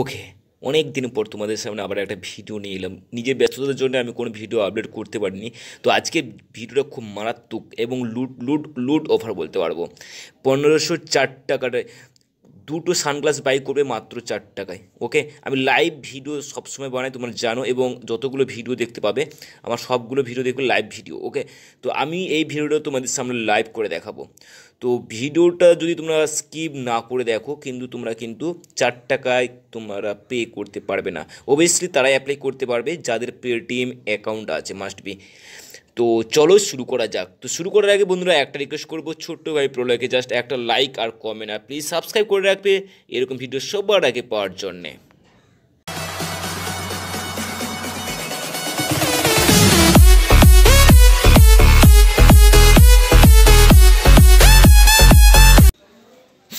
ওকে অনেক দিন পর তোমাদের সামনে আবার একটা ভিডিও নিয়ে এলাম নিজের ব্যস্ততার জন্য আমি কোনো ভিডিও আপডেট করতে পারিনি তো আজকে ভিডিওটা খুব মারাত্মক এবং লুট লুট লুট অফার বলতে পারবো পনেরোশো চার টাকাটায় দুটো সানগ্লাস বাই করবে মাত্র চার টাকায় ওকে আমি লাইভ ভিডিও সবসময় বানাই তোমরা জানো এবং যতগুলো ভিডিও দেখতে পাবে আমার সবগুলো ভিডিও দেখবে লাইভ ভিডিও ওকে তো আমি এই ভিডিওটা তোমাদের সামনে লাইভ করে দেখাবো তো ভিডিওটা যদি তোমরা স্কিপ না করে দেখো কিন্তু তোমরা কিন্তু চার টাকায় তোমরা পে করতে পারবে না ওভিয়াসলি তারাই অ্যাপ্লাই করতে পারবে যাদের পেটিএম অ্যাকাউন্ট আছে মাস্ট বি তো চলো শুরু করা যাক তো শুরু করার আগে বন্ধুরা একটা রিকোয়েস্ট করবো ছোট্ট ভাই প্রলয়কে জাস্ট একটা লাইক আর কমেন্ট আর প্লিজ সাবস্ক্রাইব করে রাখবে এরকম ভিডিও সবার আগে পাওয়ার জন্যে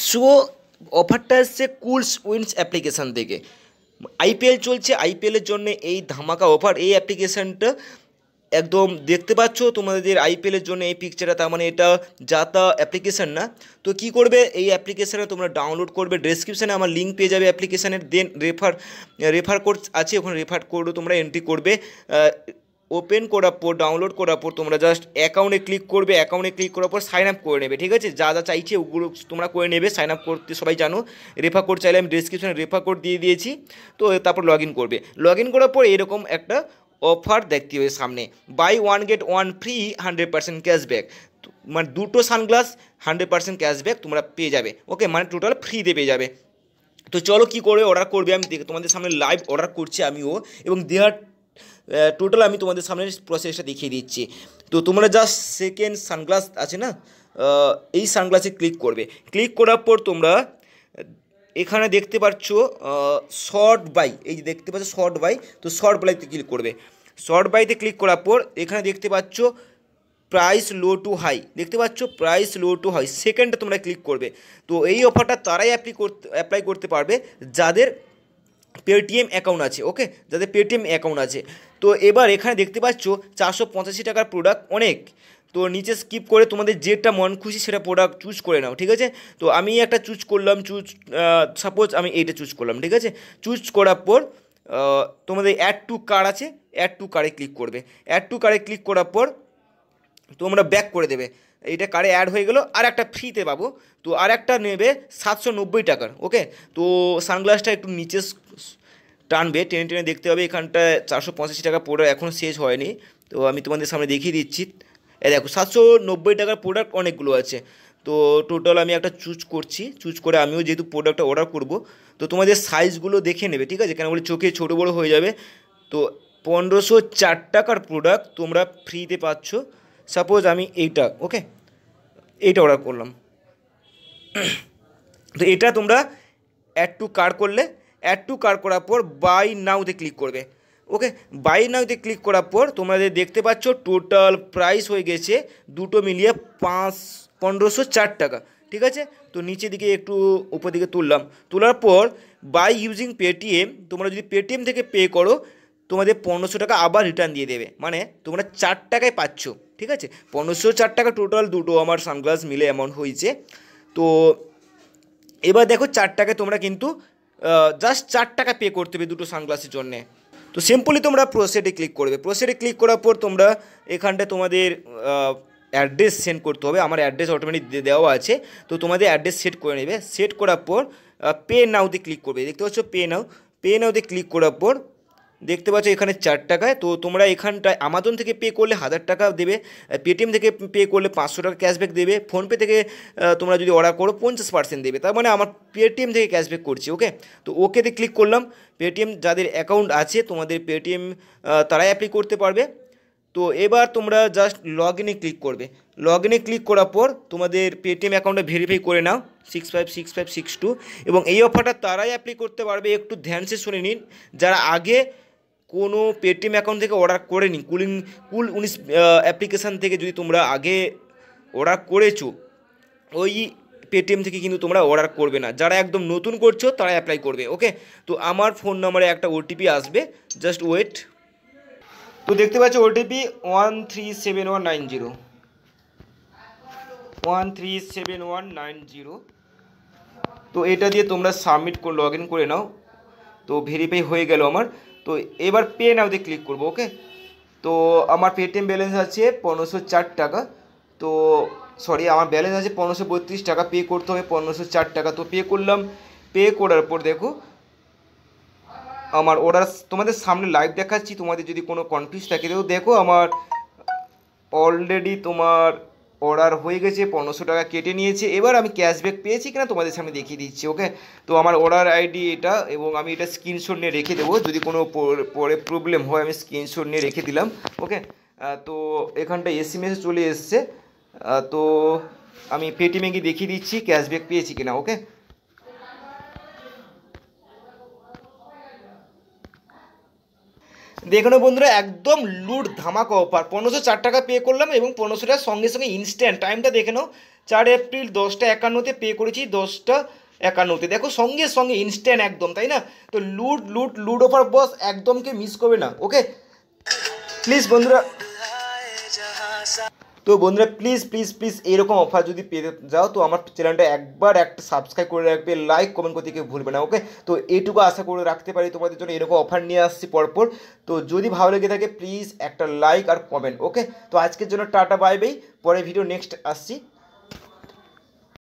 শো অফারটা এসছে কুলস উইন্স অ্যাপ্লিকেশান থেকে আইপিএল চলছে আইপিএলের জন্য এই ধামাকা অফার এই অ্যাপ্লিকেশানটা একদম দেখতে পাচ্ছ তোমাদের আইপিএলের জন্য এই পিকচারটা তার মানে এটা যাতা অ্যাপ্লিকেশান না তো কি করবে এই অ্যাপ্লিকেশানে তোমরা ডাউনলোড করবে ডেসক্রিপশানে আমার লিঙ্ক পেয়ে যাবে অ্যাপ্লিকেশানের দেন রেফার রেফার কোড আছে ওখানে রেফার কোডও তোমরা এন্ট্রি করবে ওপেন করার পর ডাউনলোড করার পর তোমরা জাস্ট অ্যাকাউন্টে ক্লিক করবে অ্যাকাউন্টে ক্লিক করার পর সাইন আপ করে নেবে ঠিক আছে যা যা চাইছে ওগুলো তোমরা করে নেবে সাইন আপ করতে সবাই জানো রেফার কোড চাইলে আমি ডিসক্রিপশানে রেফার কোড দিয়ে দিয়েছি তো তারপর লগ করবে লগ করার পর এরকম একটা অফার দেখতে হবে সামনে buy one get one free hundred percent cashback মানে দুটো সানগ্লাস হান্ড্রেড পার্সেন্ট ক্যাশব্যাক তোমরা পেয়ে যাবে ওকে মানে টোটাল ফ্রিতে পেয়ে যাবে তো চলো কী করে অর্ডার করবে আমি তোমাদের সামনে লাইভ অর্ডার করছি আমিও এবং দেওয়ার টোটাল আমি তোমাদের সামনে প্রসেসটা দেখিয়ে দিচ্ছি তো তোমরা জাস্ট সেকেন্ড সানগ্লাস আছে না এই সানগ্লাসে ক্লিক করবে ক্লিক করার পর তোমরা এখানে দেখতে পাচ্ছ শর্ট বাই এই যে দেখতে পাচ্ছ শর্ট বাই তো শর্ট বাইতে ক্লিক করবে শর্ট বাইতে ক্লিক করার পর এখানে দেখতে পাচ্ছ প্রাইস লো টু হাই দেখতে পাচ্ছ প্রাইস লো টু হাই সেকেন্ডটা তোমরা ক্লিক করবে তো এই অফারটা তারাই অ্যাপ্লি করতে অ্যাপ্লাই করতে পারবে যাদের পেটিএম অ্যাকাউন্ট আছে ওকে যাদের পেটিএম অ্যাকাউন্ট আছে তো এবার এখানে দেখতে পাচ্ছ চারশো পঁচাশি টাকার প্রোডাক্ট অনেক তো নিচে স্কিপ করে তোমাদের যেটা মন খুশি সেটা প্রোডাক্ট চুজ করে নাও ঠিক আছে তো আমি একটা চুজ করলাম চুজ সাপোজ আমি এইটা চুজ করলাম ঠিক আছে চুজ করার পর তোমাদের অ্যাড টু কার আছে অ্যাড টু কারে ক্লিক করবে অ্যাড টু কারে ক্লিক করার পর তোমরা ব্যাক করে দেবে এটা কারে অ্যাড হয়ে গেলো আর একটা ফ্রিতে পাবো তো আর একটা নেবে সাতশো নব্বই টাকার ওকে তো সানগ্লাসটা একটু নিচে টানবে টেনে টেনে দেখতে হবে এখানটা চারশো পঁচাশি টাকা প্রোডাক্ট এখন শেষ হয়নি তো আমি তোমাদের সামনে দেখিয়ে দিচ্ছি এ দেখো সাতশো নব্বই টাকার প্রোডাক্ট অনেকগুলো আছে তো টোটাল আমি একটা চুজ করছি চুজ করে আমিও যেহেতু প্রোডাক্টটা অর্ডার করব তো তোমাদের সাইজগুলো দেখে নেবে ঠিক আছে কেন বলে চোখে ছোটো বড়ো হয়ে যাবে তো পনেরোশো চার টাকার প্রোডাক্ট তোমরা ফ্রিতে পাচ্ছ সাপোজ আমি এইটা ওকে এইটা অর্ডার করলাম তো এটা তোমরা অ্যাড টু কার করলে অ্যাড টু কার করার পর বাই নাউতে ক্লিক করবে ওকে বাই নাউতে ক্লিক করার পর তোমরা দেখতে পাচ্ছ টোটাল প্রাইস হয়ে গেছে দুটো মিলিয়ে পাঁচ পনেরোশো চার টাকা ঠিক আছে তো নিচে দিকে একটু উপর দিকে তুললাম তোলার পর বাই ইউজিং পেটিএম তোমরা যদি পেটিএম থেকে পে করো তোমাদের পনেরোশো টাকা আবার রিটার্ন দিয়ে দেবে মানে তোমরা চার টাকায় পাচ্ছ ঠিক আছে পনেরোশো চার টাকা টোটাল দুটো আমার সানগ্লাস মিলে অ্যামাউন্ট হয়েছে তো এবার দেখো চার টাকায় তোমরা কিন্তু জাস্ট চার টাকা পে করতে হবে দুটো সানগ্লাসের জন্যে তো সিম্পলি তোমরা প্রসেডে ক্লিক করবে প্রসেডে ক্লিক করার পর তোমরা এখানটায় তোমাদের অ্যাড্রেস সেন্ড করতে হবে আমার অ্যাড্রেস অটোমেটিক দেওয়া আছে তো তোমাদের অ্যাড্রেস সেট করে নেবে সেট করার পর পে নাওতে ক্লিক করবে দেখতে পাচ্ছ পে নাও পে নাওতে ক্লিক করার পর দেখতে পাচ্ছ এখানে চার টাকায় তো তোমরা এখানটায় আমাজন থেকে পে করলে হাজার টাকা দেবে পেটিএম থেকে পে করলে পাঁচশো টাকা ক্যাশব্যাক দেবে ফোনপে থেকে তোমরা যদি অর্ডার করো পঞ্চাশ পার্সেন্ট দেবে তার মানে আমার পেটিএম থেকে ক্যাশব্যাক করছি ওকে তো ওকেতে ক্লিক করলাম পেটিএম যাদের অ্যাকাউন্ট আছে তোমাদের পেটিএম তারাই অ্যাপ্লাই করতে পারবে তো এবার তোমরা জাস্ট লগ ইনে ক্লিক করবে লগ ইনে ক্লিক করার পর তোমাদের পেটিএম অ্যাকাউন্টটা ভেরিফাই করে নাও six five six five six two এবং এই অফারটা তারাই অ্যাপ্লাই করতে পারবে একটু ধ্যানসে শুনে নিন যারা আগে কোনো পেটিএম অ্যাকাউন্ট থেকে অর্ডার করেনি কুলিং কুল উনিশ অ্যাপ্লিকেশান থেকে যদি তোমরা আগে অর্ডার করেছো ওই পেটিএম থেকে কিন্তু তোমরা অর্ডার করবে না যারা একদম নতুন করছো তারা অ্যাপ্লাই করবে ওকে তো আমার ফোন নম্বরে একটা ওটিপি আসবে জাস্ট ওয়েট তো দেখতে পাচ্ছ OTP one three seven one nine zero one three seven one nine zero তো এটা দিয়ে তোমরা সাবমিট লগ ইন করে নাও তো ভেরিফাই হয়ে গেল আমার তো এবার পে নাও দিয়ে ক্লিক করব ওকে তো আমার পেটিএম ব্যালেন্স আছে পনেরোশো চার টাকা তো সরি আমার ব্যালেন্স আছে পনেরোশো বত্রিশ টাকা পে করতে হবে পনেরোশো চার টাকা তো পে করলাম পে করার পর দেখো আমার অর্ডার তোমাদের সামনে লাইভ দেখাচ্ছি তোমাদের যদি কোনো কনফিউজ থাকে তো দেখো আমার অলরেডি তোমার অর্ডার হয়ে গেছে পনেরোশো টাকা কেটে নিয়েছে এবার আমি ক্যাশব্যাক পেয়েছি কিনা তোমাদের সামনে দেখিয়ে দিচ্ছি ওকে তো আমার অর্ডার আইডি এটা এবং আমি এটা স্ক্রিনশট নিয়ে রেখে দেবো যদি কোনো পরে প্রবলেম হয় আমি স্ক্রিনশট নিয়ে রেখে দিলাম ওকে তো এখানটা এসি মেসে চলে এসছে তো আমি পেটিএমে গিয়ে দেখিয়ে দিচ্ছি ক্যাশব্যাক পেয়েছি কিনা ওকে দেখুন বন্ধুরা একদম লুট ধামাকা অফার পনেরোশো চার টাকা পে করলাম এবং পনেরোশো সঙ্গে সঙ্গে ইনস্ট্যান্ট টাইমটা দেখে নাও চার এপ্রিল দশটা একান্নতে পে করেছি দশটা একান্নতে দেখো সঙ্গে সঙ্গে ইনস্ট্যান্ট একদম তাই না তো লুট লুট লুট অফার বস একদমকে মিস করবে না ওকে প্লিজ বন্ধুরা তো বন্ধুরা প্লিজ প্লিজ প্লিজ এরকম অফার যদি পেতে যাও তো আমার চ্যানেলটা একবার একটা সাবস্ক্রাইব করে রাখবে লাইক কমেন্ট করতে কেউ ভুলবে না ওকে তো এইটুকু আশা করে রাখতে পারি তোমাদের জন্য এরকম অফার নিয়ে আসছি পরপর তো যদি ভালো লেগে থাকে প্লিজ একটা লাইক আর কমেন্ট ওকে তো আজকের জন্য টাটা বাই বাই পরে ভিডিও নেক্সট আসছি